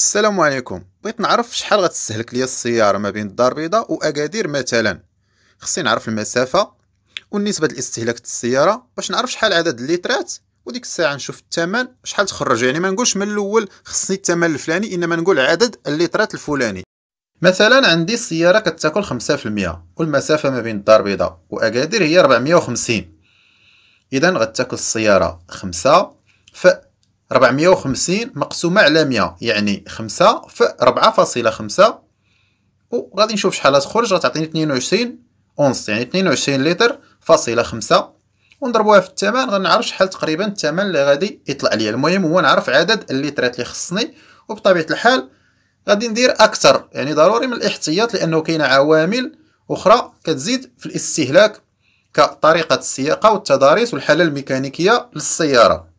السلام عليكم بغيت نعرف شحال غتستهلك ليا السياره ما بين الدار البيضاء واكادير مثلا خصني نعرف المسافه والنسبه الاستهلاك السياره باش نعرف شحال عدد الليترات وديك الساعه نشوف الثمن شحال تخرج يعني ما نقولش من الاول خصني الثمن الفلاني انما نقول عدد الليترات الفلاني مثلا عندي السياره كتاكل 5% والمسافه ما بين الدار البيضاء واكادير هي 450 اذا غتاكل السياره 5 ف 450 مقسومة على 100 يعني 5 في 4.5 وغادي نشوف شحال تخرج غتعطيني 22 اونص يعني 22 لتر فاصلة 5 ونضربوها في الثمن غنعرف شحال تقريبا الثمن اللي غادي يطلع ليا المهم هو نعرف عدد الليترات اللي خصني وبطبيعة الحال غادي ندير اكثر يعني ضروري من الاحتياط لانه كاينه عوامل اخرى كتزيد في الاستهلاك كطريقه السياقه والتضاريس والحاله الميكانيكيه للسياره